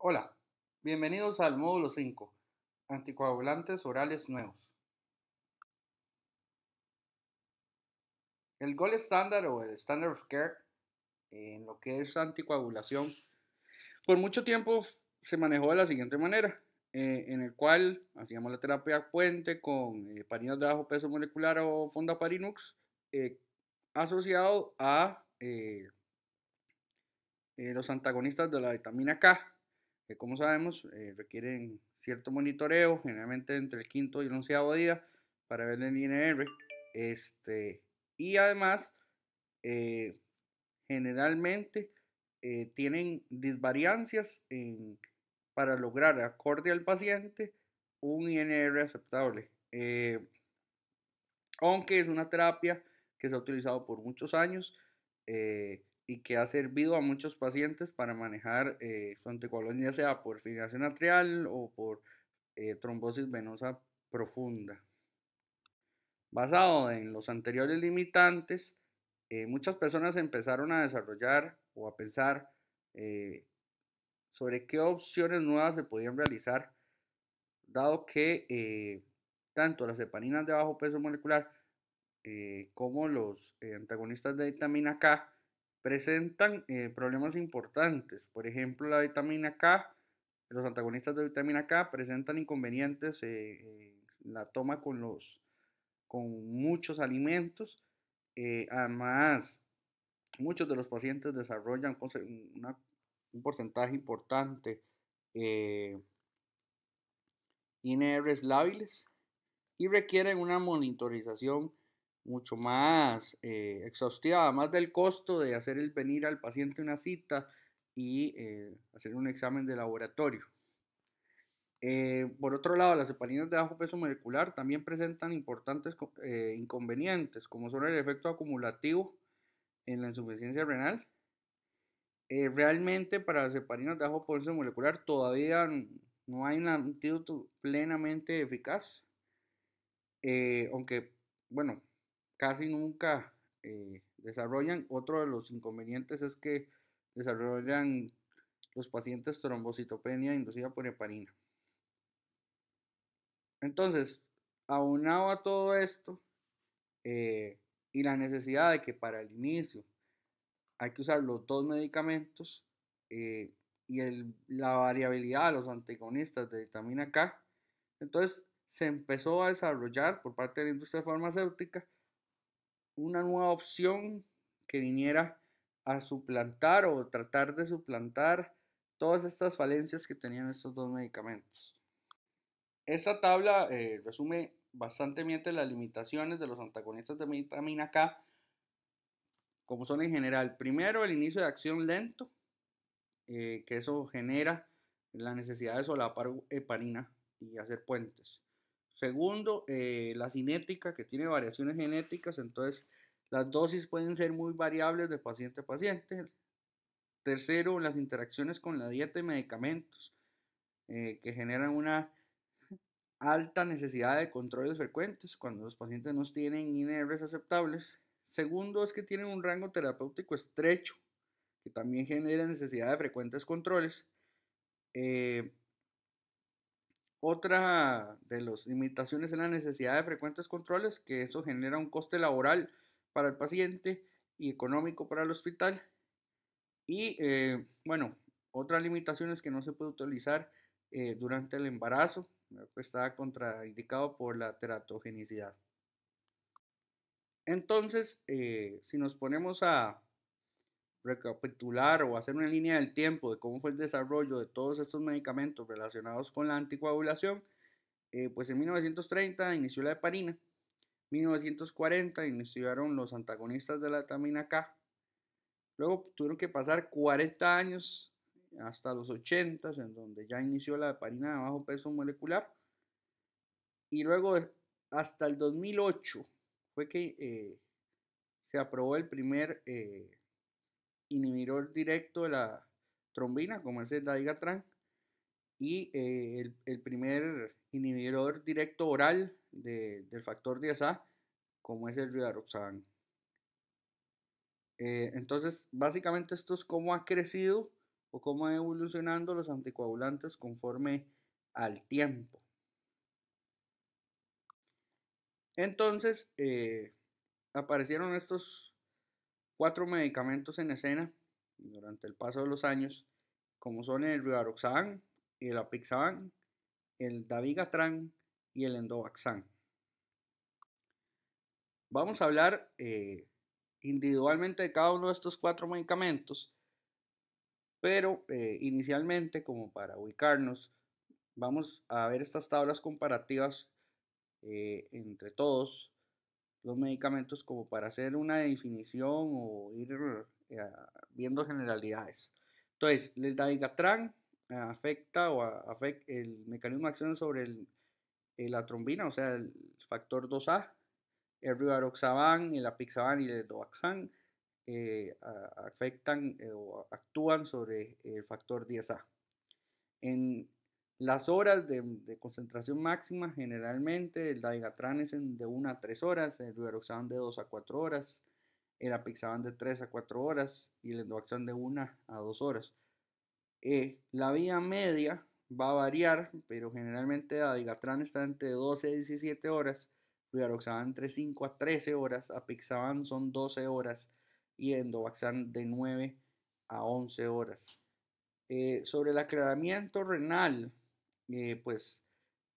Hola, bienvenidos al módulo 5, anticoagulantes orales nuevos. El gol estándar o el standard of care en lo que es anticoagulación, por mucho tiempo se manejó de la siguiente manera, eh, en el cual hacíamos la terapia puente con eh, de bajo peso molecular o fondaparinux eh, asociado a eh, eh, los antagonistas de la vitamina K que como sabemos eh, requieren cierto monitoreo, generalmente entre el quinto y el onceavo día para ver el INR. Este, y además, eh, generalmente eh, tienen disvariancias en, para lograr, acorde al paciente, un INR aceptable. aunque es una terapia que se ha utilizado por muchos años, eh, y que ha servido a muchos pacientes para manejar eh, su anticoagulación, ya sea por fibrilación atrial o por eh, trombosis venosa profunda. Basado en los anteriores limitantes, eh, muchas personas empezaron a desarrollar o a pensar sobre qué opciones nuevas se podían realizar, dado que tanto las hepaninas de bajo peso molecular como los antagonistas de vitamina K presentan eh, problemas importantes. Por ejemplo, la vitamina K, los antagonistas de vitamina K presentan inconvenientes eh, eh, en la toma con, los, con muchos alimentos. además, muchos de los pacientes desarrollan un porcentaje importante INRs lábiles y requieren una monitorización mucho más eh, exhaustiva, además del costo de hacer el venir al paciente una cita y eh, hacer un examen de laboratorio. Eh, por otro lado, las heparinas de bajo peso molecular también presentan importantes inconvenientes, como son el efecto acumulativo en la insuficiencia renal. realmente para las heparinas de bajo peso molecular todavía no hay un antídoto plenamente eficaz, aunque, bueno, casi nunca eh, desarrollan. Otro de los inconvenientes es que desarrollan los pacientes trombocitopenia inducida por heparina. Entonces, aunado a todo esto eh, y la necesidad de que para el inicio hay que usar los dos medicamentos eh, y la variabilidad de los antagonistas de vitamina K, entonces se empezó a desarrollar por parte de la industria farmacéutica una nueva opción que viniera a suplantar o tratar de suplantar todas estas falencias que tenían estos dos medicamentos. Esta tabla eh, resume bastante bien las limitaciones de los antagonistas de vitamina K, como son en general. Primero, el inicio de acción lento, eh, que eso genera la necesidad de solapar heparina y hacer puentes. Segundo, eh, la cinética, que tiene variaciones genéticas, entonces las dosis pueden ser muy variables de paciente a paciente. Tercero, las interacciones con la dieta y medicamentos, eh, que generan una alta necesidad de controles frecuentes cuando los pacientes no tienen INRs aceptables. Segundo, es que tienen un rango terapéutico estrecho, que también genera necesidad de frecuentes controles. Eh, otra de las limitaciones es la necesidad de frecuentes controles, que eso genera un coste laboral para el paciente y económico para el hospital. Y eh, bueno, otra limitación es que no se puede utilizar eh, durante el embarazo, eh, pues, está contraindicado por la teratogenicidad. Entonces, si nos ponemos a recapitular o hacer una línea del tiempo de cómo fue el desarrollo de todos estos medicamentos relacionados con la anticoagulación, eh, pues en 1930 inició la heparina, 1940 iniciaron los antagonistas de la vitamina K, luego tuvieron que pasar 40 años hasta los 80, en donde ya inició la heparina de bajo peso molecular, y luego eh, hasta el 2008 fue que eh, se aprobó el primer... Eh, inhibidor directo de la trombina, como es el Daigatran, y eh, el, primer inhibidor directo oral del factor 10A, como es el Rivaroxaban. Eh, entonces, básicamente esto es cómo ha crecido o cómo ha evolucionado los anticoagulantes conforme al tiempo. Entonces, eh, aparecieron estos cuatro medicamentos en escena durante el paso de los años, como son el Rivaroxaban, el Apixaban, el Davigatran y el Endovaxan. Vamos a hablar eh, individualmente de cada uno de estos cuatro medicamentos, pero eh, inicialmente, como para ubicarnos, vamos a ver estas tablas comparativas eh, entre todos los medicamentos como para hacer una definición o ir eh, viendo generalidades. Entonces, el dabigatran afecta o afecta el mecanismo de acción sobre eh, la trombina, o sea, el factor 2A, el rivaroxaban, el apixaban y el doaxan eh, afectan o actúan sobre el factor 10A. En las horas de, concentración máxima generalmente, el Daigatran es de 1 a 3 horas, el Rivaroxaban de 2 a 4 horas, el Apixaban de 3 a 4 horas y el Endoaxan de 1 a 2 horas. Eh, la vía media va a variar, pero generalmente Adigatran está entre 12 a 17 horas, Rivaroxaban entre 5 a 13 horas, Apixaban son 12 horas y Endovaxan de 9 a 11 horas. Eh, sobre el aclaramiento renal, eh, pues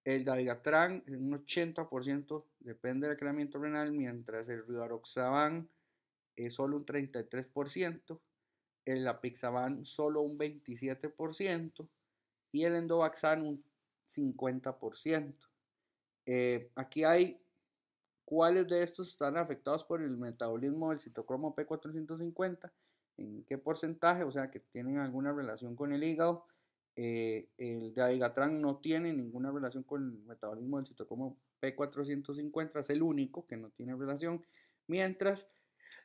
el dabigatran un 80% depende del creamiento renal, mientras el rivaroxaban es solo un 33%, el apixaban solo un 27% y el endovaxan un 50%. Eh, aquí hay cuáles de estos están afectados por el metabolismo del citocromo P450, en qué porcentaje, o sea que tienen alguna relación con el hígado eh, el de Avigatran no tiene ninguna relación con el metabolismo del citocomo P450, es el único que no tiene relación, mientras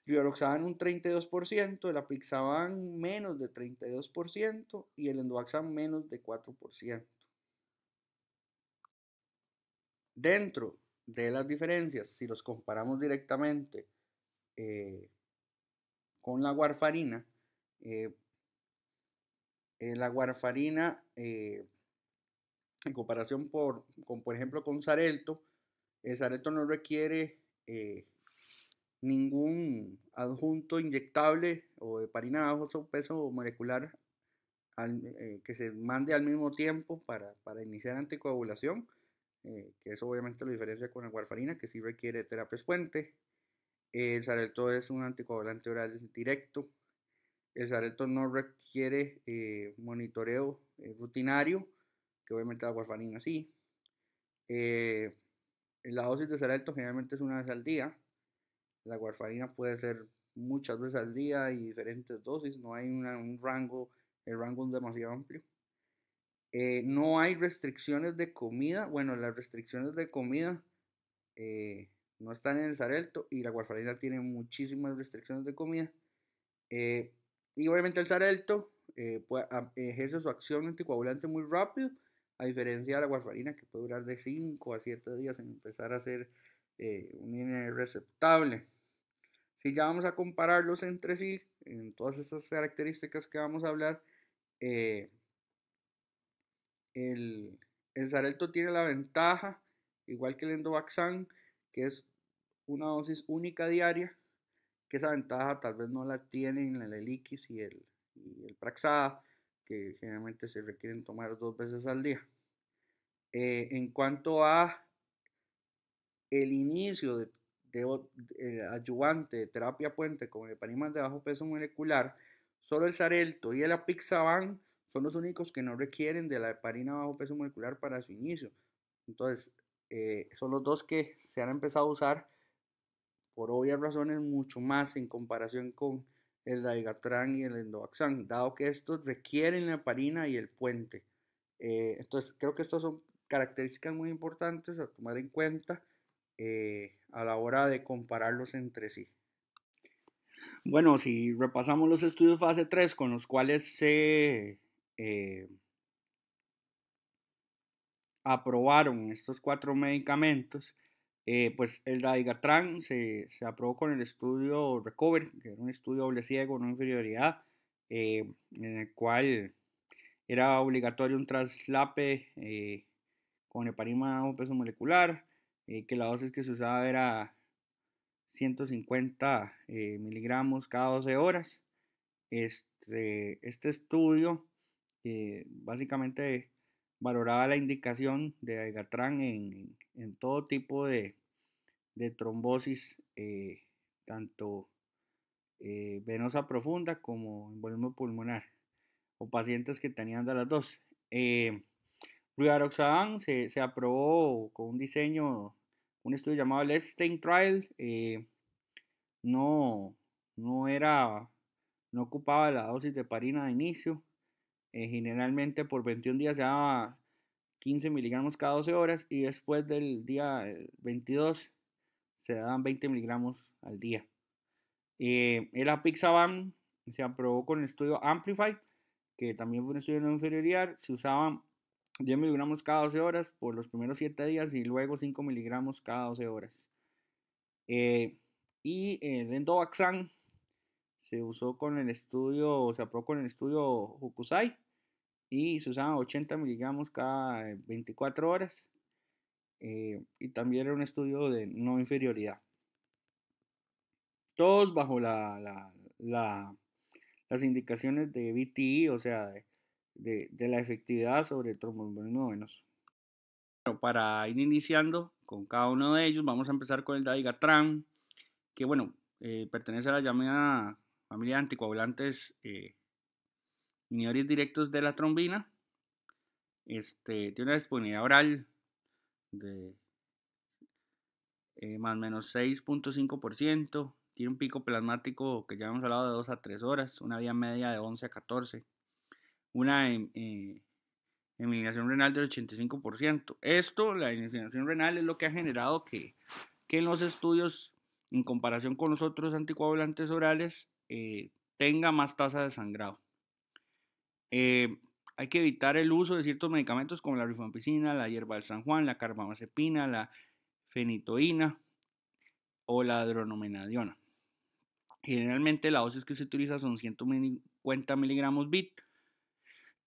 rivaroxaban un 32%, el apixaban menos de 32% y el endoaxan menos de 4%. Dentro de las diferencias, si los comparamos directamente eh, con la warfarina, eh, eh, la warfarina, eh, en comparación por, con, por ejemplo, con Sarelto, el Sarelto no requiere eh, ningún adjunto inyectable o de parina bajo peso molecular que se mande al mismo tiempo para, para iniciar anticoagulación, que eso obviamente lo diferencia con la warfarina, que sí requiere terapias puente. El Sarelto es un anticoagulante oral directo, el Xarelto no requiere eh, monitoreo eh, rutinario, que obviamente la warfarina sí. Eh, la dosis de sarelto generalmente es una vez al día. La warfarina puede ser muchas veces al día y diferentes dosis. No hay un rango, el rango es demasiado amplio. no hay restricciones de comida. Bueno, las restricciones de comida no están en el Xarelto y la warfarina tiene muchísimas restricciones de comida. Eh, y obviamente el Xarelto eh, pues, ejerce su acción anticoagulante muy rápido, a diferencia de la warfarina, que puede durar de 5 a 7 días en empezar a ser eh, un un receptable. Si ya vamos a compararlos entre sí, en todas esas características que vamos a hablar, eh, el, sarelto tiene la ventaja, igual que el Endovaxan, que es una dosis única diaria que esa ventaja tal vez no la tienen el Eliquis y el, y el Praxada, que generalmente se requieren tomar dos veces al día. Eh, en cuanto a el inicio de, de, eh, de terapia puente con heparimas de bajo peso molecular, solo el Sarelto y el Apixaban son los únicos que no requieren de la heparina bajo peso molecular para su inicio. Entonces, eh, son los dos que se han empezado a usar por obvias razones mucho más en comparación con el Daigatran y el Endoaxan, dado que estos requieren la parina y el puente. Eh, entonces, creo que estas son características muy importantes a tomar en cuenta eh, a la hora de compararlos entre sí. Bueno, si repasamos los estudios fase 3 con los cuales se eh, aprobaron estos cuatro medicamentos, eh, pues el Daigatran se, se aprobó con el estudio Recover, que era un estudio doble ciego, no inferioridad, eh, en el cual era obligatorio un traslape eh, con a un peso molecular, eh, que la dosis que se usaba era 150 miligramos cada 12 horas. Este, este estudio básicamente valoraba la indicación de Daigatran en, en todo tipo de, trombosis, eh, tanto eh, venosa profunda como en embolismo pulmonar, o pacientes que tenían de las dos. Eh, Rivaroxaban se, aprobó con un diseño, un estudio llamado el Epstein Trial. Eh, no, no era, no ocupaba la dosis de parina de inicio. generalmente por 21 días se daba 15 miligramos cada 12 horas y después del día 22 eh, se dan 20 miligramos al día. Eh, el Apixaban se aprobó con el estudio Amplify, que también fue un estudio no inferior. Se usaban 10 miligramos cada 12 horas por los primeros 7 días y luego 5 miligramos cada 12 horas. Eh, y el Endovaxan se usó con el estudio, se aprobó con el estudio Hokusai y se usaban 80 miligramos cada 24 eh, horas. Eh, y también era un estudio de no inferioridad. Todos bajo las indicaciones de VTI e, o sea, de, de, la efectividad sobre tromboembolismo venoso. Bueno, para ir iniciando con cada uno de ellos, vamos a empezar con el Daigatran, que bueno, eh, pertenece a la llamada familia de anticoagulantes inhibidores directos de la trombina, este, tiene una disponibilidad oral de eh, más o menos 6.5%, tiene un pico plasmático que ya hemos hablado de 2 a 3 horas, una vía media de 11 a 14, una em, eh, eliminación renal del 85%. Esto, la eliminación renal, es lo que ha generado que, en los estudios, en comparación con los otros anticoagulantes orales, eh, tenga más tasa de sangrado. Eh, hay que evitar el uso de ciertos medicamentos como la rifampicina, la hierba del San Juan, la carbamazepina, la fenitoína o la dronomenadiona. Generalmente la dosis que se utiliza son 150 miligramos BIT.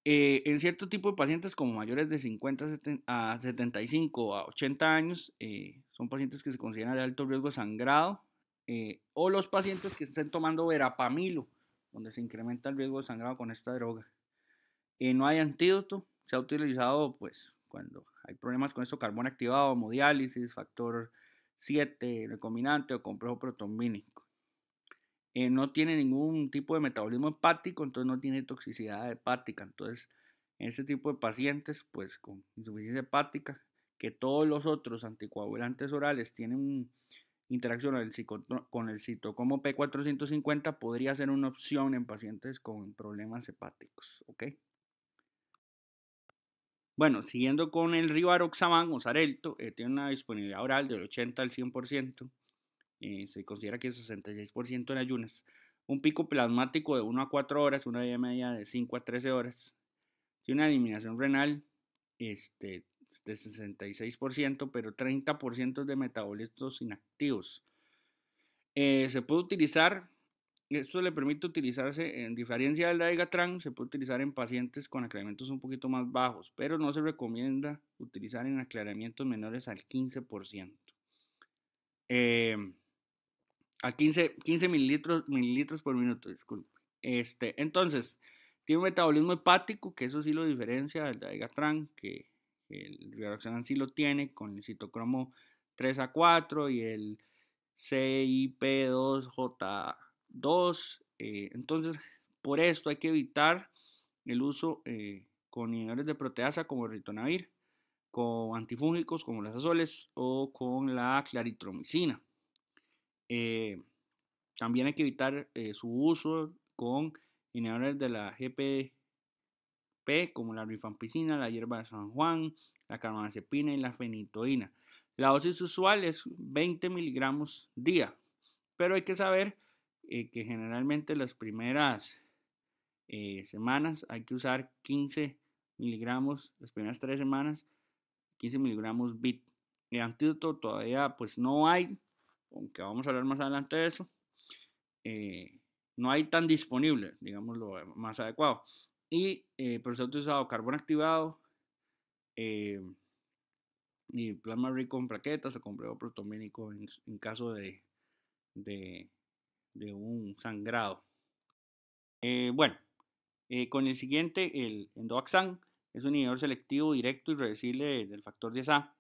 Eh, en cierto tipo de pacientes como mayores de 50 a 75 a 80 años, eh, son pacientes que se consideran de alto riesgo sangrado, o los pacientes que estén tomando verapamilo, donde se incrementa el riesgo de sangrado con esta droga no hay antídoto, se ha utilizado pues cuando hay problemas con esto, carbón activado, hemodiálisis, factor 7 recombinante o complejo protonbínico. Eh, no tiene ningún tipo de metabolismo hepático, entonces no tiene toxicidad hepática. Entonces, en este tipo de pacientes, pues con insuficiencia hepática, que todos los otros anticoagulantes orales tienen interacción con el citocomo P450, podría ser una opción en pacientes con problemas hepáticos. ¿ok? Bueno, siguiendo con el río Aroxamán o Sarelto, eh, tiene una disponibilidad oral del 80 al 100%, eh, se considera que el 66% en ayunas, un pico plasmático de 1 a 4 horas, una vida media de 5 a 13 horas, Y una eliminación renal este, de 66%, pero 30% de metabolitos inactivos. Eh, se puede utilizar esto le permite utilizarse en diferencia del Daigatran, se puede utilizar en pacientes con aclaramientos un poquito más bajos, pero no se recomienda utilizar en aclaramientos menores al 15%. Em, a 15, 15 mililitros, mililitros, por minuto, disculpe. Este, entonces, tiene un metabolismo hepático, que eso sí lo diferencia del Daigatran, que el Rivaroxaban sí lo tiene, con el citocromo 3 a 4 y el CIP2J dos, eh, entonces, por esto hay que evitar el uso eh, con inhibidores de proteasa como el ritonavir, con antifúngicos como las azoles o con la claritromicina. Eh, también hay que evitar su uso con inhibidores de la GPP como la rifampicina, la hierba de San Juan, la carbamazepina y la fenitoína. La dosis usual es 20 miligramos día, pero hay que saber eh, que generalmente las primeras eh, semanas hay que usar 15 miligramos, las primeras tres semanas, 15 miligramos bit. El antídoto todavía pues no hay, aunque vamos a hablar más adelante de eso, eh, no hay tan disponible, digamos lo más adecuado. Y por eso he usado carbón activado, y plasma rico en plaquetas o complejo protoménico en, caso de, de un sangrado. Eh, bueno, eh, con el siguiente, el endoaxan es un inhibidor selectivo directo y reversible del factor 10A.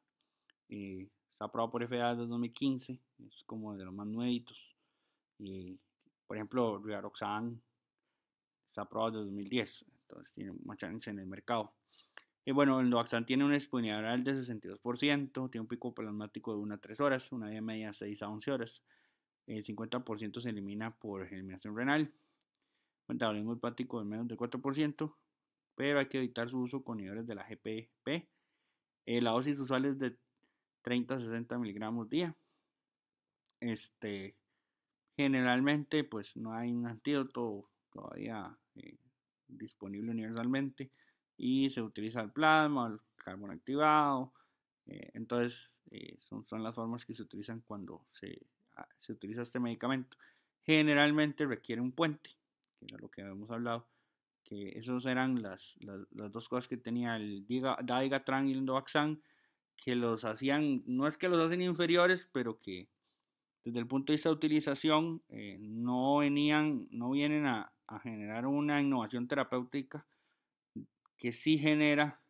Eh, está aprobado por FDA desde 2015, es como de los más nuevitos. por ejemplo, Rivaroxan está aprobado desde 2010, entonces tiene mucha chance en el mercado. bueno, el Doaxan tiene una disponibilidad oral de 62%, tiene un pico plasmático de 1 a 3 horas, una vía media de 6 a 11 horas, el 50% se elimina por eliminación renal, metabolismo hepático de menos del 4%, pero hay que evitar su uso con niveles de la GPP. Eh, la dosis usual es de 30 a 60 miligramos día. Este, generalmente, pues no hay un antídoto todavía eh, disponible universalmente y se utiliza el plasma, el carbón activado. Eh, entonces, son las formas que se utilizan cuando se Ah, se utiliza este medicamento. Generalmente requiere un puente, que era lo que habíamos hablado, que esos eran las, las, dos cosas que tenía el Daigatran y el Endovaxan, que los hacían, no es que los hacen inferiores, pero que desde el punto de vista de utilización eh, no, venían, no vienen a, generar una innovación terapéutica que sí genera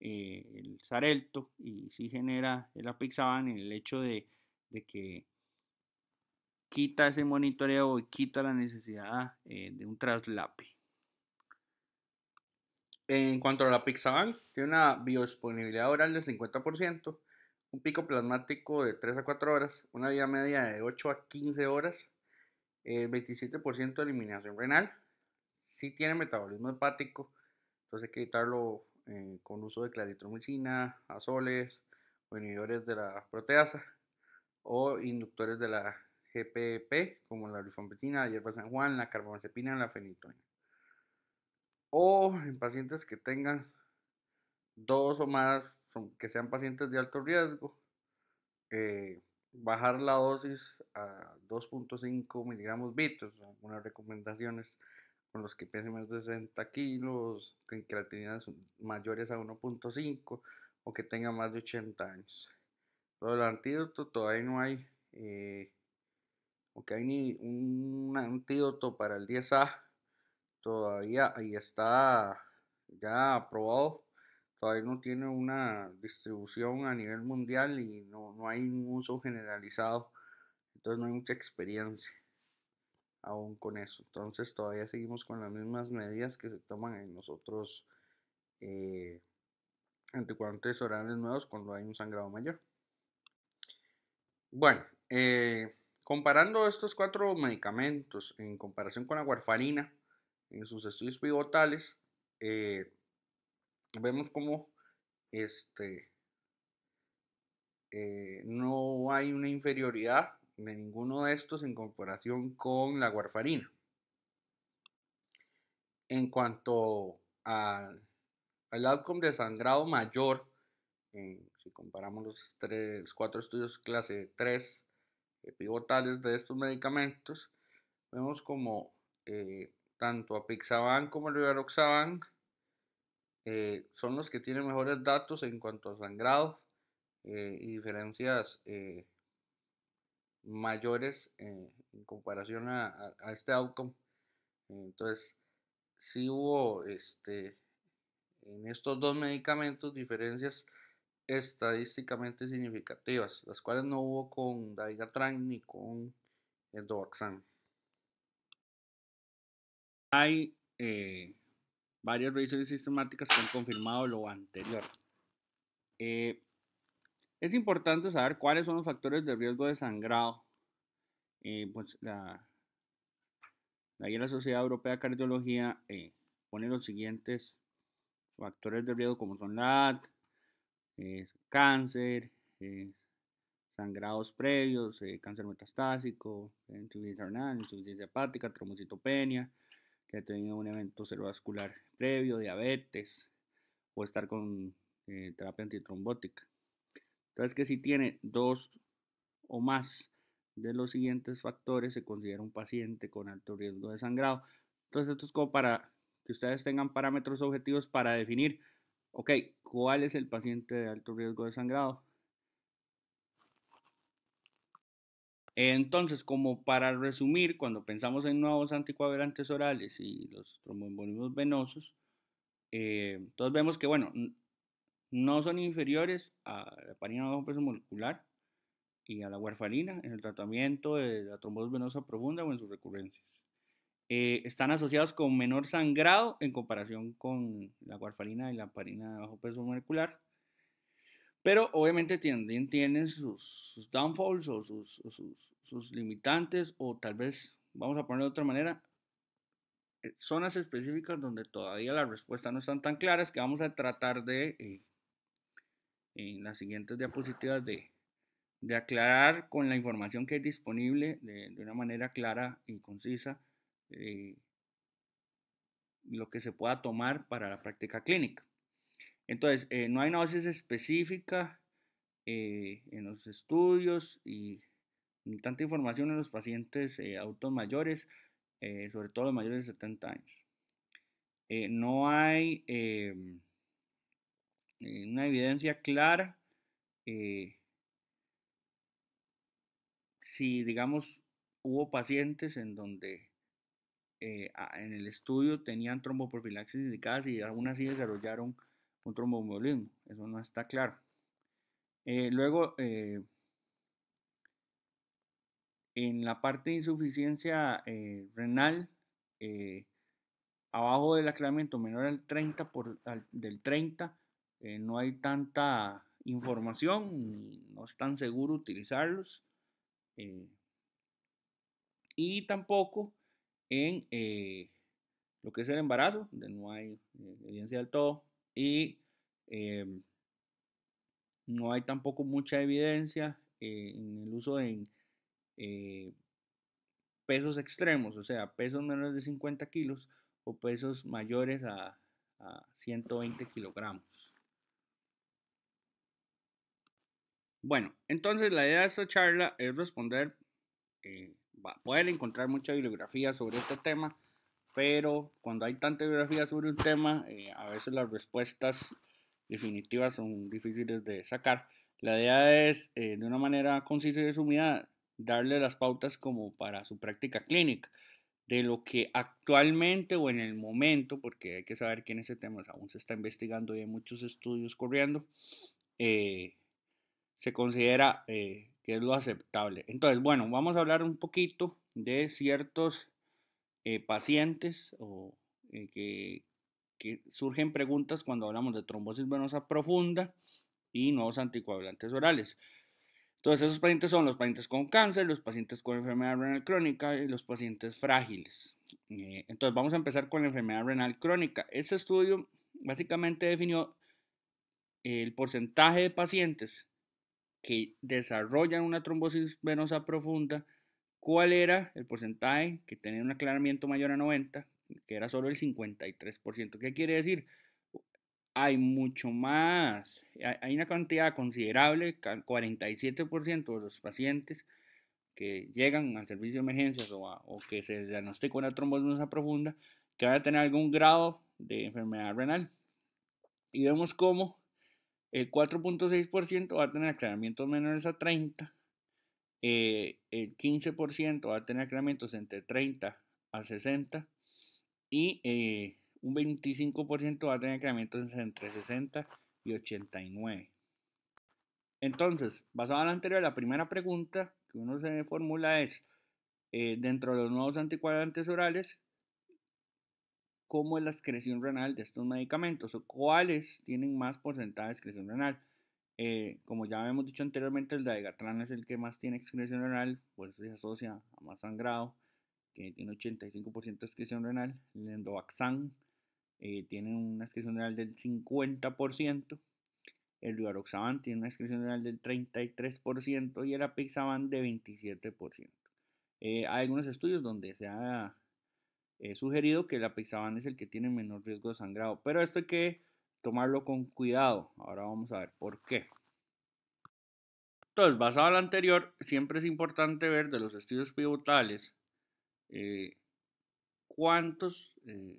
eh, el Sarelto y sí genera el Apixaban en el hecho de, de que quita ese monitoreo y quita la necesidad ah, eh, de un traslape. En cuanto a la Pixaban, tiene una biodisponibilidad oral del 50%, un pico plasmático de 3 a 4 horas, una vida media de 8 a 15 horas, 27% eh, de eliminación renal. si tiene metabolismo hepático, entonces hay que evitarlo eh, con uso de claritromicina, azoles inhibidores de la proteasa o inductores de la GPP, como la rifampicina, la hierba San Juan, la carbamazepina, la fenitoína. O en pacientes que tengan dos o más, que sean pacientes de alto riesgo, eh, bajar la dosis a 2.5 miligramos bitos, algunas recomendaciones con los que piensen menos de 60 kilos, con creatininas mayores a 1.5 o que tengan más de 80 años. Pero el antídoto todavía no hay eh, aunque hay ni un antídoto para el 10A, todavía ahí está ya aprobado, todavía no tiene una distribución a nivel mundial y no, hay un uso generalizado, entonces no hay mucha experiencia aún con eso. Entonces todavía seguimos con las mismas medidas que se toman en nosotros eh, anticuadrantes orales nuevos cuando hay un sangrado mayor. Bueno, eh, Comparando estos cuatro medicamentos en comparación con la warfarina en sus estudios pivotales, eh, vemos como este, eh, no hay una inferioridad de ninguno de estos en comparación con la warfarina. En cuanto al, al outcome de sangrado mayor, si comparamos los, cuatro estudios clase 3 eh, pivotales de estos medicamentos, vemos como eh, tanto a apixaban como rivaroxaban eh, son los que tienen mejores datos en cuanto a sangrado eh, y diferencias mayores en comparación a, este outcome. Entonces, si hubo este, en estos dos medicamentos diferencias estadísticamente significativas, las cuales no hubo con Daigatran ni con el Hay eh, varias revisiones sistemáticas que han confirmado lo anterior. Eh, es importante saber cuáles son los factores de riesgo de sangrado. Eh, pues la, la Sociedad Europea de Cardiología pone los siguientes factores de riesgo como son la cáncer, sangrados previos, eh, cáncer metastásico, insuficiencia renal, insuficiencia hepática, trombocitopenia, que ha tenido un evento cerebrovascular previo, diabetes, o estar con eh, terapia antitrombótica. Entonces, que si tiene dos o más de los siguientes factores, se considera un paciente con alto riesgo de sangrado. Entonces, esto es como para que ustedes tengan parámetros objetivos para definir, ok, ¿Cuál es el paciente de alto riesgo de sangrado? Entonces, como para resumir, cuando pensamos en nuevos anticoagulantes orales y los tromboembolismos venosos, eh, entonces vemos que, bueno, no son inferiores a la parina bajo peso molecular y a la warfarina en el tratamiento de la trombosis venosa profunda o en sus recurrencias. Eh, están asociados con menor sangrado en comparación con la warfarina y la parina de bajo peso molecular. Pero obviamente tienen, sus, downfalls o sus, limitantes o tal vez, vamos a ponerlo de otra manera, eh, zonas específicas donde todavía las respuestas no están tan claras que vamos a tratar de, eh, en las siguientes diapositivas, de, aclarar con la información que es disponible de una manera clara y concisa eh, lo que se pueda tomar para la práctica clínica. Entonces, eh, no hay una dosis específica eh, en los estudios y tanta información en los pacientes adultos mayores, sobre todo los mayores de 70 años. no hay em, una evidencia clara si, digamos, hubo pacientes en donde eh, en el estudio tenían tromboprofilaxis indicadas y aún así desarrollaron un trombombolismo. Eso no está claro. Eh, luego, eh, en la parte de insuficiencia renal, abajo del aclaramiento menor al 30 del 30, no hay tanta información, no es tan seguro utilizarlos. y tampoco en eh, lo que es el embarazo, donde no hay eh, evidencia del todo, y em, no hay tampoco mucha evidencia eh, en el uso en pesos extremos, o sea, pesos menores de 50 kilos o pesos mayores a, 120 kilogramos. Bueno, entonces la idea de esta charla es responder va, poder encontrar mucha bibliografía sobre este tema, pero cuando hay tanta bibliografía sobre un tema, eh, a veces las respuestas definitivas son difíciles de sacar. La idea es, eh, de una manera concisa y resumida, darle las pautas como para su práctica clínica, de lo que actualmente o en el momento, porque hay que saber que en ese tema aún se está investigando y hay muchos estudios corriendo, eh, se considera que es lo aceptable. Entonces, bueno, vamos a hablar un poquito de ciertos eh, pacientes eh, que, surgen preguntas cuando hablamos de trombosis venosa profunda y nuevos anticoagulantes orales. Entonces, esos pacientes son los pacientes con cáncer, los pacientes con enfermedad renal crónica y los pacientes frágiles. Eh, entonces, vamos a empezar con la enfermedad renal crónica. Este estudio básicamente definió el porcentaje de pacientes que desarrollan una trombosis venosa profunda, cuál era el porcentaje que tenía un aclaramiento mayor a 90, que era solo el 53%. ¿Qué quiere decir? Hay mucho más, hay una cantidad considerable, 47% de los pacientes que llegan al servicio de emergencias o, que se diagnostica una trombosis venosa profunda, que van a tener algún grado de enfermedad renal. Y vemos cómo el 4.6% va a tener aclaramientos menores a 30. Eh, el 15% va a tener aclaramientos entre 30 a 60. Y eh, un 25% va a tener aclaramientos entre 60 y 89. Entonces, basado en lo anterior, la primera pregunta que uno se formula es, eh, dentro de los nuevos anticuadrantes orales, cómo es la excreción renal de estos medicamentos o cuáles tienen más porcentaje de excreción renal. Eh, como ya habíamos dicho anteriormente, el daigatran es el que más tiene excreción renal, pues se asocia a más sangrado, que tiene 85% de excreción renal. El Endovaxan eh, tiene una excreción renal del 50%. El Rivaroxaban tiene una excreción renal del 33% y el Apixaban de 27%. Eh, hay algunos estudios donde se ha He sugerido que la apixaban es el que tiene menor riesgo de sangrado, pero esto hay que tomarlo con cuidado. Ahora vamos a ver por qué. Entonces, basado en lo anterior, siempre es importante ver de los estudios pivotales eh, cuántos eh,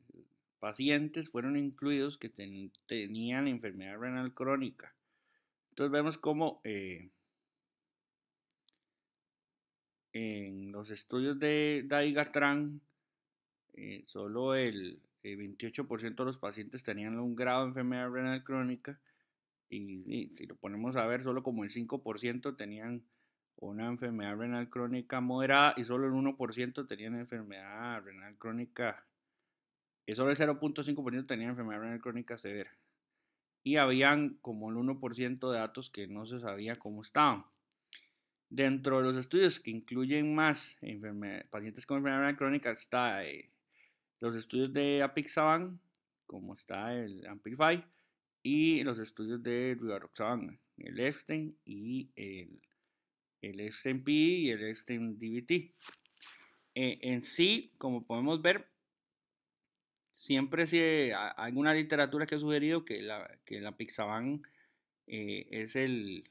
pacientes fueron incluidos que tenían enfermedad renal crónica. Entonces vemos cómo eh, en los estudios de Daigatran eh, solo el 28% de los pacientes tenían un grado de enfermedad renal crónica y, si lo ponemos a ver, solo como el 5% tenían una enfermedad renal crónica moderada y solo el 1% tenían enfermedad renal crónica, y eh, solo el 0.5% tenían enfermedad renal crónica severa. Y habían como el 1% de datos que no se sabía cómo estaban. Dentro de los estudios que incluyen más pacientes con enfermedad renal crónica está eh, los estudios de Apixaban, como está el Amplify, y los estudios de Rivaroxaban, el Epstein y el, el pi y el Epstein DBT. Eh, en sí, como podemos ver, siempre hay alguna literatura que ha sugerido que la, que la eh, es el,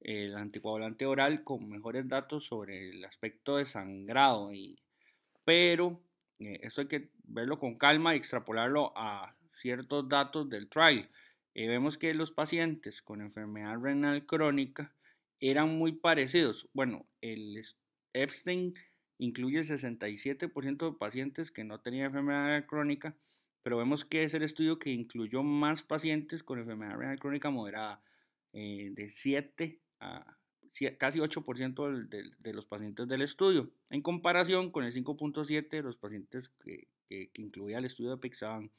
el anticoagulante oral con mejores datos sobre el aspecto de sangrado, y, pero eh, esto hay que verlo con calma y extrapolarlo a ciertos datos del trial. Eh, vemos que los pacientes con enfermedad renal crónica eran muy parecidos. Bueno, el Epstein incluye el 67% de pacientes que no tenían enfermedad renal crónica, pero vemos que es el estudio que incluyó más pacientes con enfermedad renal crónica moderada, eh, de 7 a casi 8% de, los pacientes del estudio, en comparación con el 5.7% de los pacientes que, incluía el estudio de Pixaban.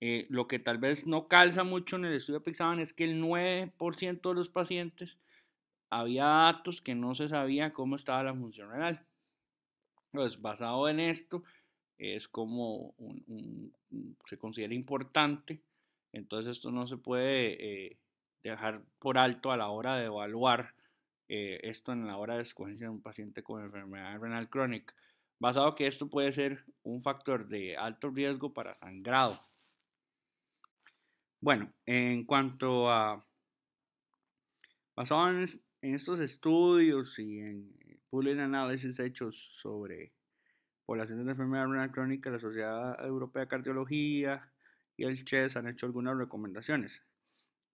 Eh, lo que tal vez no calza mucho en el estudio de Pixaban es que el 9% de los pacientes había datos que no se sabía cómo estaba la función renal. Entonces, basado en esto, es como se considera importante. Entonces, esto no se puede eh, dejar por alto a la hora de evaluar eh, esto en la hora de escogencia de un paciente con enfermedad renal crónica, basado que esto puede ser un factor de alto riesgo para sangrado. Bueno, en cuanto a, basado en, estos estudios y en pooling análisis hechos sobre poblaciones de enfermedad renal crónica, la Sociedad Europea de Cardiología y el CHES han hecho algunas recomendaciones.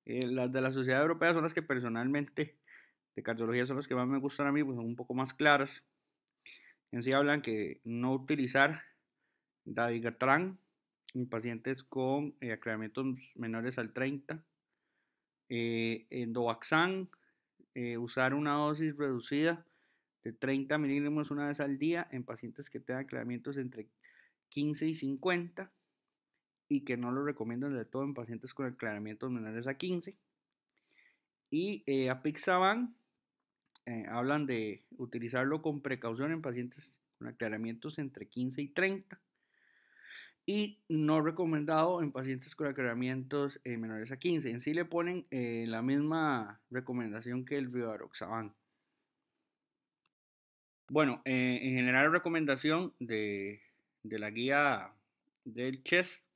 Eh, las de la Sociedad Europea son las que personalmente de cardiología son las que más me gustan a mí, pues son un poco más claras. En sí hablan que no utilizar Davigatran en pacientes con eh, aclaramientos menores al 30. Eh, endovaxan, eh, usar una dosis reducida de 30 miligramos una vez al día en pacientes que tengan aclaramientos entre 15 y 50 y que no lo recomiendan del todo en pacientes con aclaramientos menores a 15. Y eh, apixaban eh, hablan de utilizarlo con precaución en pacientes con aclaramientos entre 15 y 30 y no recomendado en pacientes con aclaramientos eh, menores a 15. En sí le ponen eh, la misma recomendación que el rivaroxaban. Bueno, en general la recomendación de, la guía del CHEST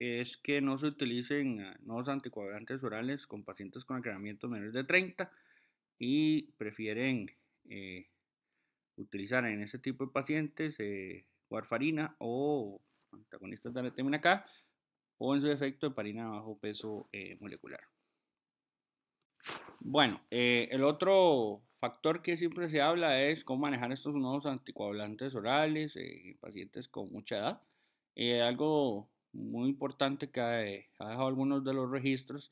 es que no se utilicen nuevos anticoagulantes orales con pacientes con aclaramientos menores de 30 y prefieren eh, utilizar en este tipo de pacientes eh, warfarina o antagonistas de la K o en su defecto heparina de bajo peso eh, molecular. Bueno, eh, el otro factor que siempre se habla es cómo manejar estos nuevos anticoagulantes orales en pacientes con mucha edad. algo muy importante que ha, dejado algunos de los registros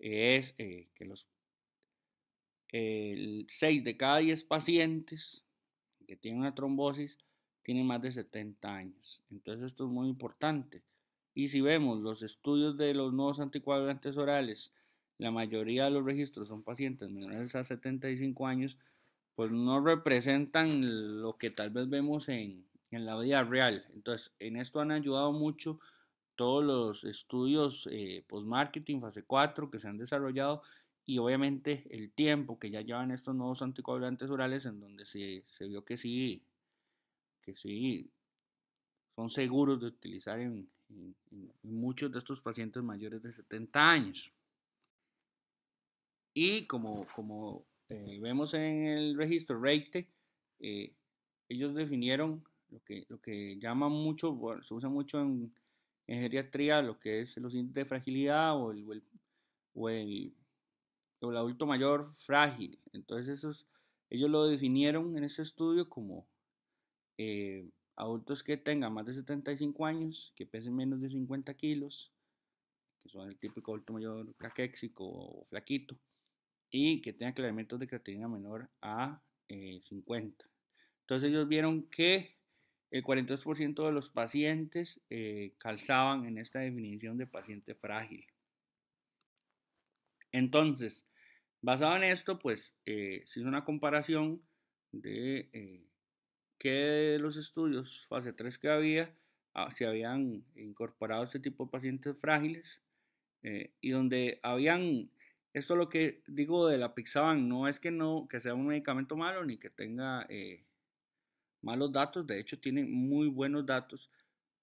es que los el 6 de cada 10 pacientes que tienen una trombosis tienen más de 70 años. Entonces esto es muy importante. Y si vemos los estudios de los nuevos anticoagulantes orales, la mayoría de los registros son pacientes menores a 75 años, pues no representan lo que tal vez vemos en, la vida real. Entonces, en esto han ayudado mucho todos los estudios eh, post-marketing, fase 4, que se han desarrollado y obviamente el tiempo que ya llevan estos nuevos anticoagulantes orales en donde se, vio que sí, que sí son seguros de utilizar en, muchos de estos pacientes mayores de 70 años. Y como, como eh, vemos en el registro REITE, eh, ellos definieron lo que, lo que llaman mucho, se usa mucho en, geriatría, lo que es los índices de fragilidad o el el adulto mayor frágil. Entonces esos, ellos lo definieron en ese estudio como eh, adultos que tengan más de 75 años, que pesen menos de 50 kilos, que son el típico adulto mayor caquéxico o flaquito, y que tengan clavementos de creatinina menor a 50. Eh, Entonces ellos vieron que el 42% de los pacientes eh, calzaban en esta definición de paciente frágil. Entonces, Basado en esto, pues eh, se hizo una comparación de eh, qué los estudios fase 3 que había ah, se habían incorporado este tipo de pacientes frágiles eh, y donde habían, esto lo que digo de la Pixaban, no es que, no, que sea un medicamento malo ni que tenga eh, malos datos, de hecho tiene muy buenos datos,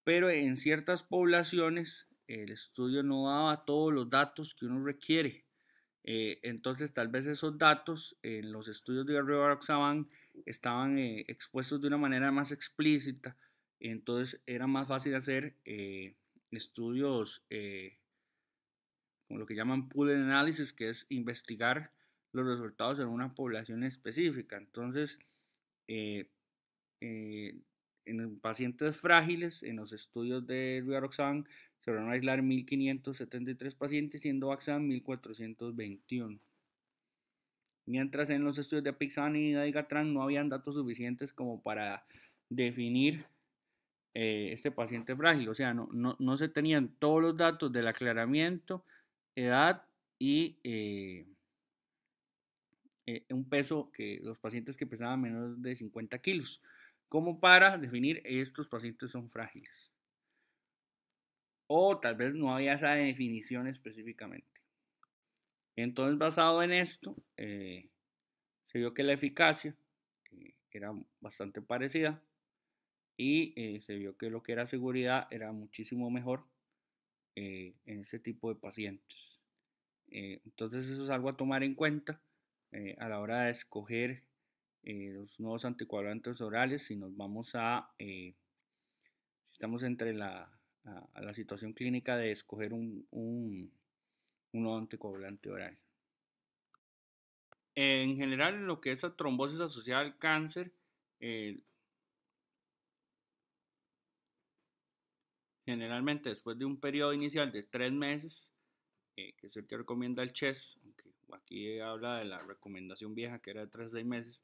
pero en ciertas poblaciones el estudio no daba todos los datos que uno requiere eh, entonces, tal vez esos datos en los estudios de Rivaroxaban estaban eh, expuestos de una manera más explícita, entonces era más fácil hacer eh, estudios con lo que llaman pool analysis, que es investigar los resultados en una población específica. Entonces, en pacientes frágiles, en los estudios de Rivaroxaban, se a aislar 1.573 pacientes, siendo Axan 1.421. Mientras en los estudios de Apixan y Daigatran no habían datos suficientes como para definir eh, este paciente frágil, o sea, no, no, se tenían todos los datos del aclaramiento, edad y eh, eh, un peso que los pacientes que pesaban menos de 50 kilos, como para definir estos pacientes son frágiles. O tal vez no había esa definición específicamente. Entonces, basado en esto, eh, se vio que la eficacia eh, era bastante parecida y eh, se vio que lo que era seguridad era muchísimo mejor en ese tipo de pacientes. entonces eso es algo a tomar en cuenta a la hora de escoger los nuevos anticuadrantes orales si nos vamos a, si estamos entre la a, la situación clínica de escoger un, un, un anticoagulante oral. En general, lo que es la trombosis asociada al cáncer, eh, generalmente después de un periodo inicial de tres meses, eh, que es el que recomienda el CHES, aunque aquí habla de la recomendación vieja que era de tres a seis meses,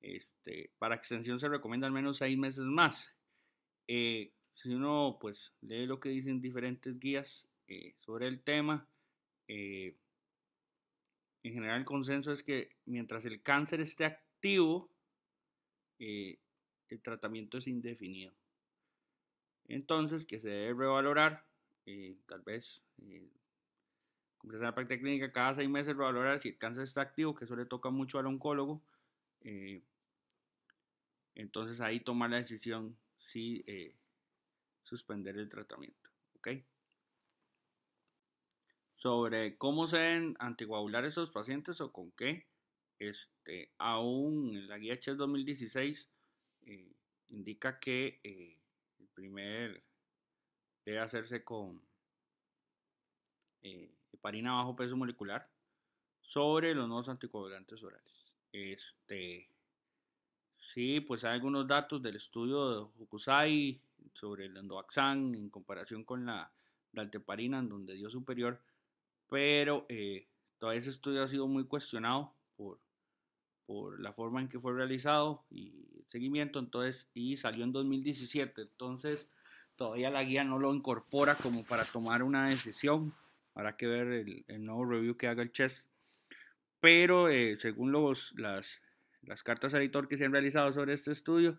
este, para extensión se recomienda al menos seis meses más. Eh, si uno pues lee lo que dicen diferentes guías eh, sobre el tema, eh, en general el consenso es que mientras el cáncer esté activo, eh, el tratamiento es indefinido. Entonces, que se debe revalorar, tal vez, en la práctica clínica cada seis meses, revalorar si el cáncer está activo, que eso le toca mucho al oncólogo. entonces ahí tomar la decisión si suspender el tratamiento. ¿ok? Sobre cómo se deben anticoagular esos pacientes o con qué, este, aún en la guía CHES 2016 eh, indica que eh, el primer debe hacerse con eh, heparina bajo peso molecular sobre los nuevos anticoagulantes orales. Este, sí, pues hay algunos datos del estudio de Hokusai sobre el Andoaxán en comparación con la, la en donde dio superior, pero eh, todo ese estudio ha sido muy cuestionado por, por la forma en que fue realizado y el seguimiento, entonces, y salió en 2017, entonces todavía la guía no lo incorpora como para tomar una decisión, habrá que ver el, nuevo review que haga el Chess. pero eh, según los, las, cartas editor que se han realizado sobre este estudio,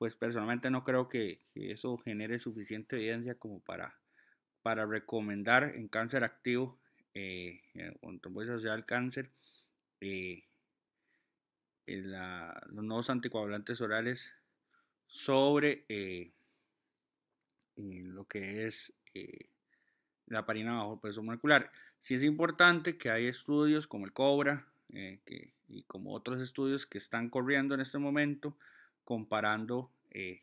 pues personalmente no creo que, eso genere suficiente evidencia como para, para recomendar en cáncer activo eh, eh o en trombosis cáncer eh, los nuevos anticoagulantes orales sobre eh, lo que es la parina bajo peso molecular. Sí es importante que hay estudios como el COBRA y como otros estudios que están corriendo en este momento, comparando eh,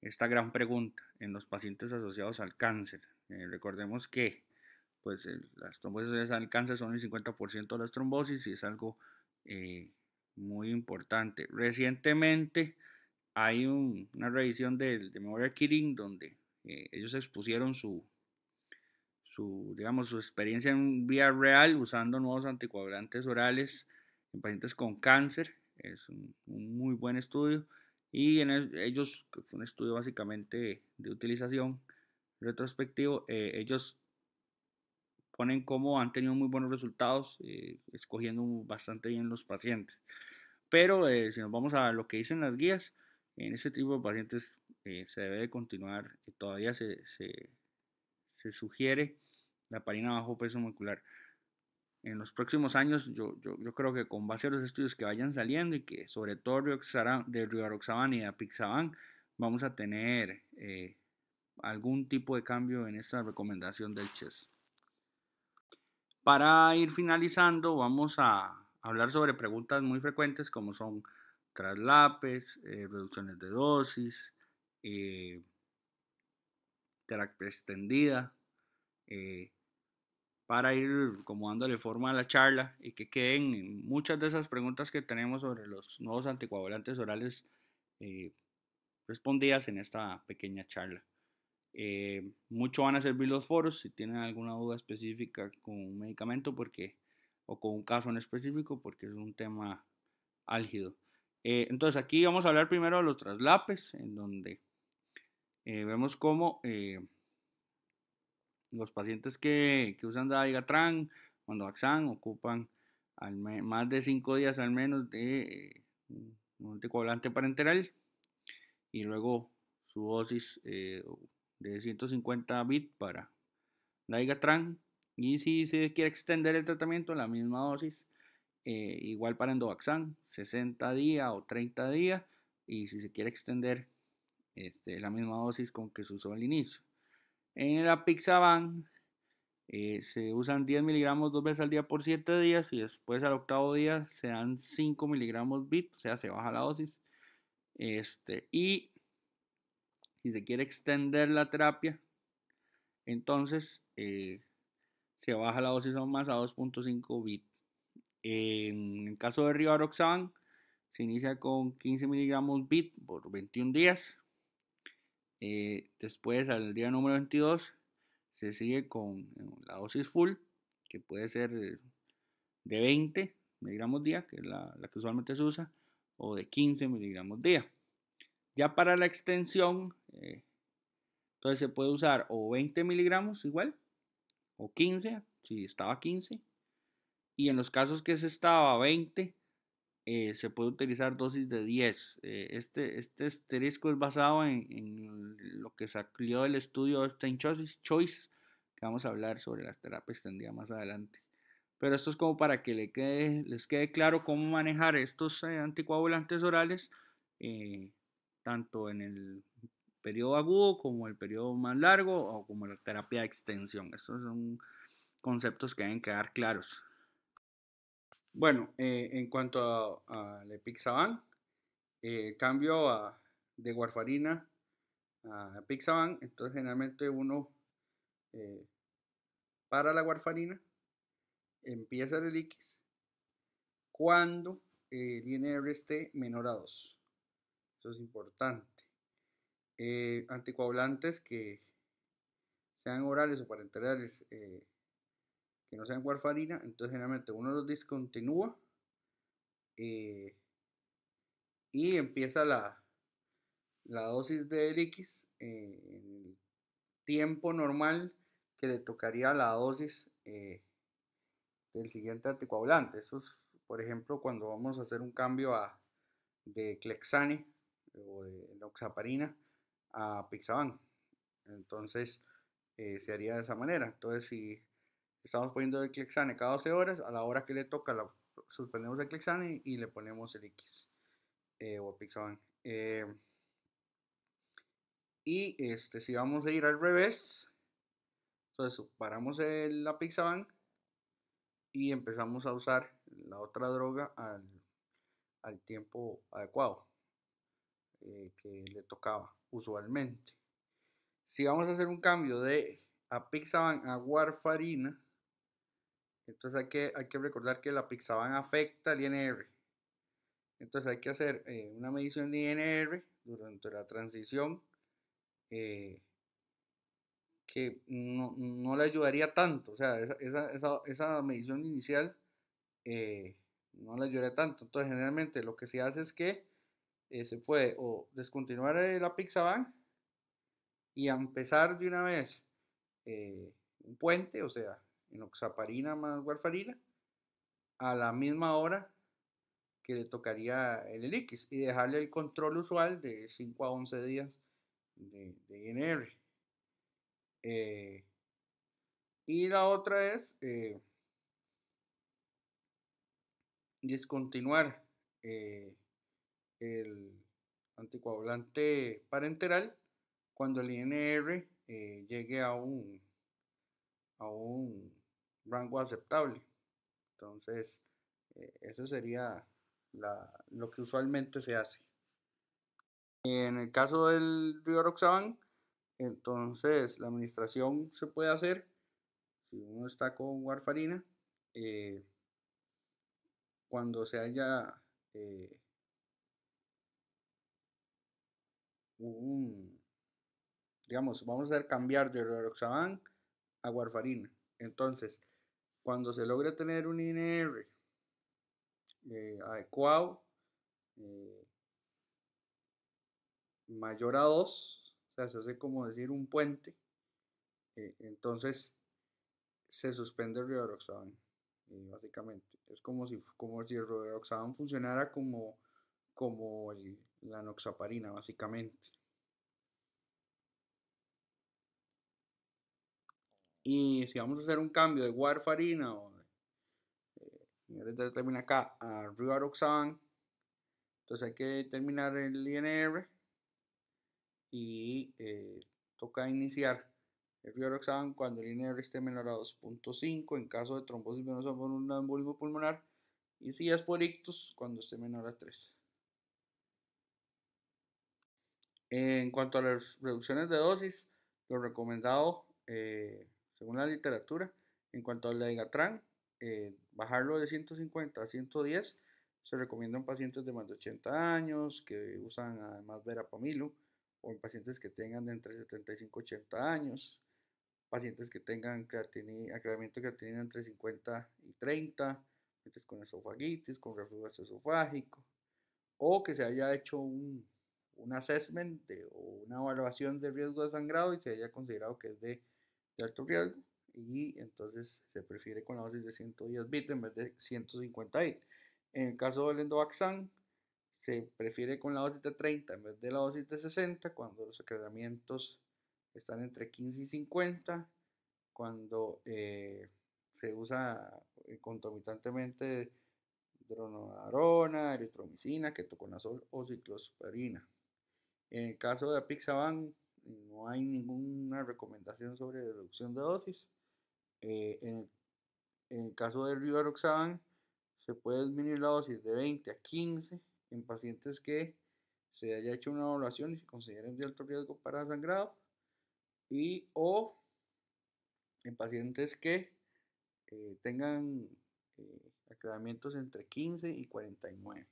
esta gran pregunta en los pacientes asociados al cáncer. Eh, recordemos que pues, las trombosis al cáncer son el 50% de las trombosis y es algo eh, muy importante. Recientemente hay una revisión de, de Memorial Kidding donde ellos expusieron su, su, digamos, su experiencia en vía real usando nuevos anticoagulantes orales en pacientes con cáncer es un, muy buen estudio y en ellos, un estudio básicamente de utilización retrospectivo, eh, ellos ponen como han tenido muy buenos resultados eh, escogiendo bastante bien los pacientes. Pero eh, si nos vamos a lo que dicen las guías, en este tipo de pacientes se debe de continuar, todavía se, sugiere la parina bajo peso muscular en los próximos años, yo, creo que con base a los estudios que vayan saliendo y que sobre todo de Rivaroxaban y de Apixaban, vamos a tener eh, algún tipo de cambio en esta recomendación del CHESS. Para ir finalizando, vamos a hablar sobre preguntas muy frecuentes como son traslapes, eh, reducciones de dosis, eh, terapia extendida, para ir como dándole forma a la charla y que queden muchas de esas preguntas que tenemos sobre los nuevos anticoagulantes orales eh, respondidas en esta pequeña charla. Eh, mucho van a servir los foros si tienen alguna duda específica con un medicamento porque, o con un caso en específico porque es un tema álgido. Eh, entonces aquí vamos a hablar primero de los traslapes, en donde vemos cómo los pacientes que, que usan Daigatran o Endovaxan ocupan al más de 5 días al menos de anticoagulante parenteral y luego su dosis eh, de 150 bit para Daigatran y si se quiere extender el tratamiento la misma dosis eh, igual para Endovaxan 60 días o 30 días y si se quiere extender este, la misma dosis con que se usó al inicio en la pizza eh, se usan 10 miligramos dos veces al día por 7 días y después al octavo día se dan 5 miligramos bit, o sea, se baja la dosis. Este, y si se quiere extender la terapia, entonces eh, se baja la dosis aún más a 2.5 bit. En el caso de Rivaroxaban, se inicia con 15 miligramos bit por 21 días eh, después, al día número 22, se sigue con eh, la dosis full, que puede ser eh, de 20 miligramos día, que es la, que usualmente se usa, o de 15 miligramos día. Ya para la extensión, entonces se puede usar o 20 miligramos igual, o 15, si estaba 15. Y en los casos que se estaba 20, eh, se puede utilizar dosis de 10. Eh, este, este es basado en, lo que sacó el estudio Stein Choice, que vamos a hablar sobre la terapia extendida más adelante. Pero esto es como para que les quede claro cómo manejar estos eh, anticoagulantes orales, tanto en el periodo agudo como el periodo más largo o como la terapia de extensión. Estos son conceptos que deben quedar claros. Bueno, eh, en cuanto a, la Pixaban, eh, cambio de Warfarina a Pixaban, entonces generalmente uno eh, para la Warfarina, empieza el X cuando INR esté menor a 2. Eso es importante. anticoagulantes que sean orales o parenterales que no sean warfarina, entonces generalmente uno los discontinúa eh, y empieza la, la dosis de LX eh, en el tiempo normal que le tocaría la dosis eh, del siguiente anticoagulante. Eso es, por ejemplo, cuando vamos a hacer un cambio a, de clexane o de oxaparina a pixaban. Entonces, se haría de esa manera. Entonces, si estamos poniendo el Clexane cada 12 horas, a la hora que le toca suspendemos el Clexane y, le ponemos el X eh, o Pixaban. Eh, y este, si vamos a ir al revés, entonces paramos el, la Pixaban y empezamos a usar la otra droga al, tiempo adecuado eh, que le tocaba usualmente. Si vamos a hacer un cambio de a pixaban a warfarina, entonces hay que, hay que recordar que la pixaban afecta al INR. Entonces hay que hacer eh, una medición de INR durante la transición eh, que no, no, le ayudaría tanto. O sea, esa, esa, esa, medición inicial eh, no le ayudaría tanto. Entonces generalmente lo que se hace es que se puede o descontinuar la pixaban y empezar de una vez un puente, o sea, enoxaparina más warfarina, a la misma hora que le tocaría el elix y dejarle el control usual de 5 a 11 días de, INR. Eh, y la otra es eh, discontinuar eh, el anticoagulante parenteral cuando el INR llegue a un, a un rango aceptable. Entonces, eh, eso sería lo que usualmente se hace. En el caso del río Roxaban, entonces la administración se puede hacer, si uno está con warfarina, eh, cuando se haya eh, un, digamos, vamos a cambiar de roxaban a warfarina. Entonces, cuando se logra tener un INR eh, adecuado, eh, mayor a 2, o sea, se hace como decir un puente, eh, entonces se suspende el rivaroxaban, básicamente. Es como si, como si el rivaroxaban funcionara como, como la noxaparina, básicamente. Y si vamos a hacer un cambio de warfarina o de, eh, termina acá a rivaroxaban, entonces hay que terminar el INR y eh, toca iniciar el rivaroxaban cuando el INR esté menor a 2.5 en caso de trombosis venosa por un embolismo pulmonar y si es por ictus cuando esté menor a 3. En cuanto a las reducciones de dosis, lo recomendado eh, según la literatura. En cuanto al Legatran, eh, bajarlo de 150 a 110 se recomienda en pacientes de más de 80 años que usan además verapamilo o en pacientes que tengan entre 75 y 80 años, pacientes que tengan acreamiento creatinina entre 50 y 30, pacientes con esofagitis, con reflujo esofágico, o que se haya hecho un, un assessment o una evaluación de riesgo de sangrado y se haya considerado que es de alto riesgo y entonces se prefiere con la dosis de 110 bits en vez de 150 bits. En el caso del endovaxan, se prefiere con la dosis de 30 en vez de la dosis de 60 cuando los secretamientos están entre 15 y 50, cuando eh, se usa contomitantemente eh, concomitantemente eritromicina, ketoconazol o ciclosporina. En el caso de apixaban, no hay ninguna recomendación sobre reducción de dosis. Eh, en, el caso del rivaroxaban, se puede disminuir la dosis de 20 a 15 en pacientes que se haya hecho una evaluación y se consideren de alto riesgo para sangrado y o en pacientes que eh, tengan eh, entre 15 y 49.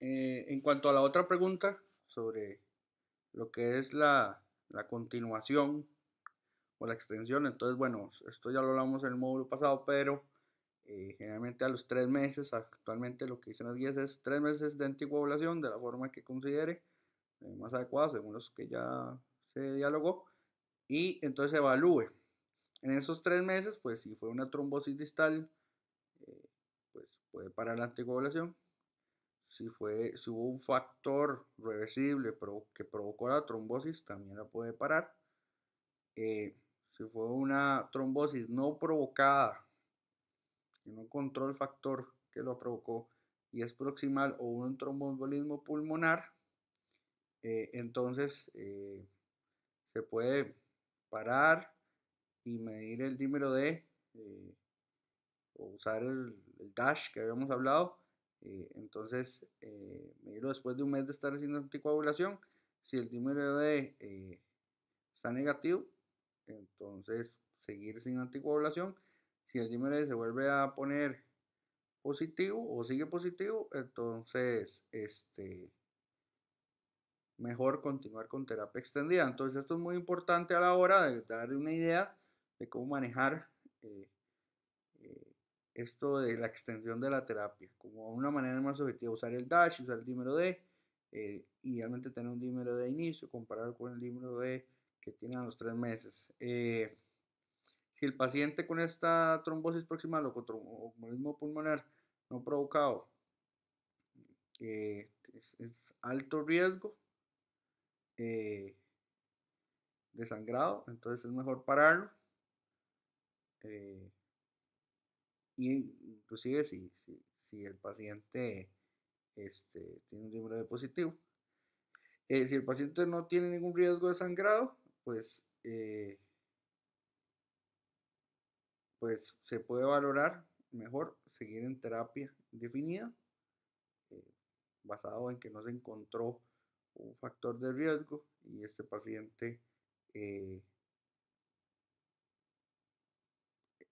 Eh, en cuanto a la otra pregunta, sobre lo que es la, continuación o la extensión. Entonces, bueno, esto ya lo hablamos en el módulo pasado, pero eh, generalmente a los tres meses, actualmente lo que dicen los guías es tres meses de anticoagulación de la forma que considere eh, más adecuada, según los que ya se dialogó, y entonces evalúe. En esos tres meses, pues si fue una trombosis distal, eh, pues puede parar la anticoagulación si, fue, si hubo un factor reversible pero que provocó la trombosis, también la puede parar. Eh, si fue una trombosis no provocada, que no encontró el factor que lo provocó y es proximal o un trombolismo pulmonar, eh, entonces eh, se puede parar y medir el dímero D o usar el DASH que habíamos hablado eh, entonces, eh, después de un mes de estar haciendo anticoagulación. Si el dímero D eh, está negativo, entonces seguir sin anticoagulación. Si el dímero se vuelve a poner positivo o sigue positivo, entonces este, mejor continuar con terapia extendida. Entonces, esto es muy importante a la hora de dar una idea de cómo manejar eh, esto de la extensión de la terapia, como una manera más objetiva, usar el dash, usar el dímero D, eh, idealmente tener un dímero de inicio, comparar con el dímero D que tienen a los tres meses. Eh, si el paciente con esta trombosis proximal o con trombolismo pulmonar no provocado eh, es, alto riesgo de sangrado, entonces es mejor pararlo inclusive pues, si, el paciente este, tiene un número de positivo. Eh, si el paciente no tiene ningún riesgo de sangrado, pues, eh, pues se puede valorar mejor seguir en terapia definida, eh, basado en que no se encontró un factor de riesgo y este paciente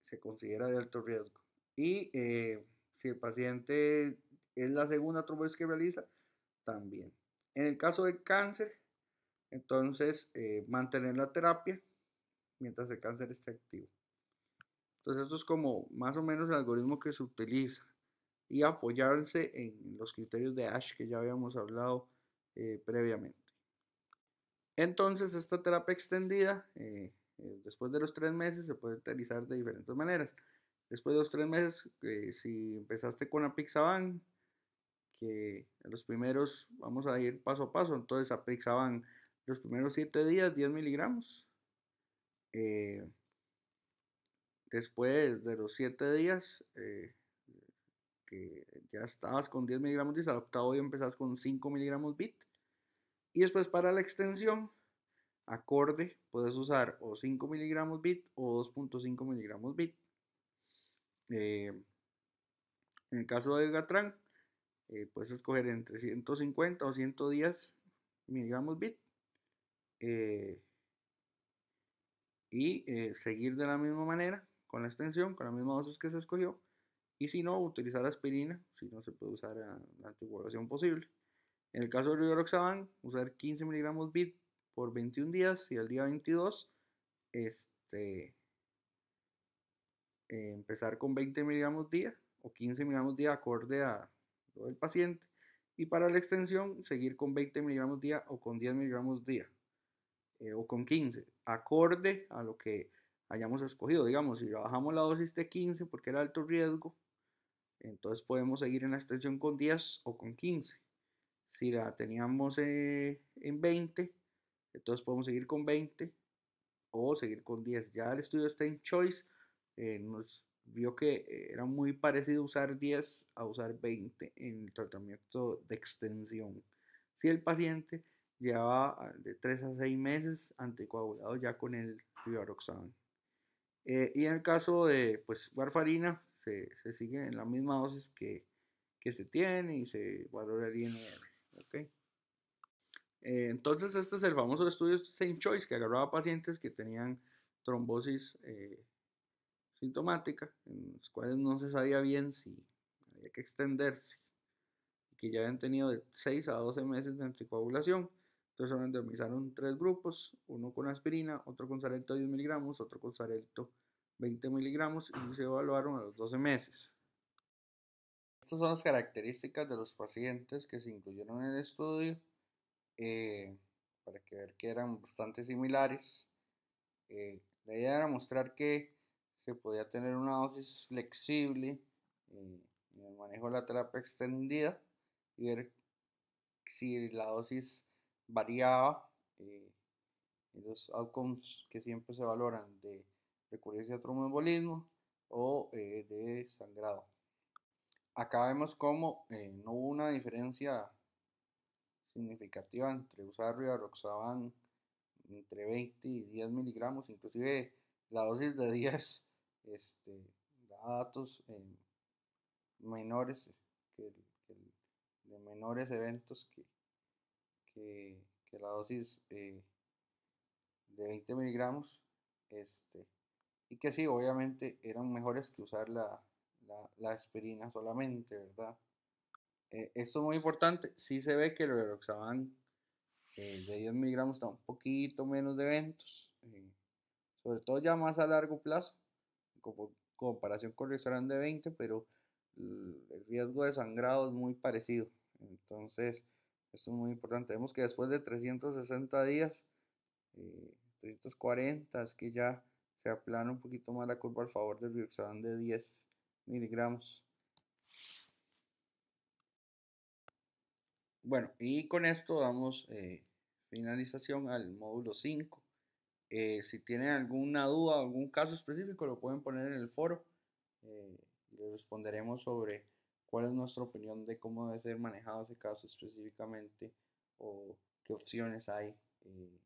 se considera de alto riesgo. Y eh, si el paciente es la segunda trombosis que realiza, también. En el caso de cáncer, entonces eh, mantener la terapia mientras el cáncer esté activo. Entonces esto es como más o menos el algoritmo que se utiliza y apoyarse en los criterios de Ash que ya habíamos hablado eh, previamente. Entonces esta terapia extendida, después de los tres meses, se puede utilizar de diferentes maneras. Después de los tres meses, eh, si empezaste con la Pixaban, que los primeros, vamos a ir paso a paso, entonces a Pixaban los primeros siete días 10 miligramos. Eh, después de los siete días, eh, que ya estabas con 10 miligramos y al octavo empezás con 5 miligramos bit. Y después para la extensión, acorde, puedes usar o 5 miligramos bit o 2.5 miligramos bit. Eh, en el caso de Gatran, eh, puedes escoger entre 150 o 110 miligramos bit eh, y seguir de la misma manera con la extensión, con la misma dosis que se escogió. Y si no, utilizar aspirina, si no se puede usar ah, la anticoagulación posible. En el caso de Rivaroxaban, usar 15 miligramos bit por 21 días y el día 22 este, eh, empezar con 20 miligramos día o 15 miligramos día acorde a lo del paciente. Y para la extensión, seguir con 20 miligramos día o con 10 miligramos día eh, o con 15, acorde a lo que hayamos escogido. Digamos, si bajamos la dosis de 15 porque era alto riesgo, entonces podemos seguir en la extensión con 10 o con 15. Si la teníamos eh, en 20, entonces podemos seguir con 20 o seguir con 10. Ya el estudio está en choice eh, nos vio que eh, era muy parecido usar 10 a usar 20 en el tratamiento de extensión. Si el paciente llevaba ah, de 3 a 6 meses anticoagulado ya con el rivaroxaban. Eh, y en el caso de pues, warfarina, se, se, sigue en la misma dosis que, que se tiene y se valora el, okay. entonces, este es el famoso estudio St. Choice que agarraba pacientes que tenían trombosis eh, sintomática, en los cuales no se sabía bien si había que extenderse, y que ya habían tenido de 6 a 12 meses de anticoagulación. Entonces se randomizaron tres grupos, uno con aspirina, otro con sarelto 10 miligramos, otro con sarelto 20 miligramos y se evaluaron a los 12 meses. Estas son las características de los pacientes que se incluyeron en el estudio, eh, para que ver que eran bastante similares. Eh, la idea era mostrar que se podía tener una dosis flexible eh, en el manejo de la terapia extendida y ver si la dosis variaba. Eh, los outcomes que siempre se valoran de recurrencia a tromboembolismo o eh, de sangrado. Acá vemos cómo eh, no hubo una diferencia significativa entre usar rivaroxaban entre 20 y 10 miligramos, inclusive la dosis de 10 este, datos menores, que, de menores eventos que, la dosis eh, de 20 miligramos, este, y que sí, obviamente eran mejores que usar la, la, aspirina solamente, ¿verdad? Eh, esto es muy importante, sí se ve que el Roxaban eh, de 10 miligramos da un poquito menos de eventos, sobre todo ya más a largo plazo, comparación con el restaurante de 20, pero el riesgo de sangrado es muy parecido. Entonces, esto es muy importante. Vemos que después de 360 días, 340, eh, es que ya se aplana un poquito más la curva al favor del rioxadán de 10 miligramos. Bueno, y con esto damos eh, finalización al módulo 5. Eh, si tienen alguna duda, algún caso específico, lo pueden poner en el foro eh, y les responderemos sobre cuál es nuestra opinión de cómo debe ser manejado ese caso específicamente o qué opciones hay. Eh,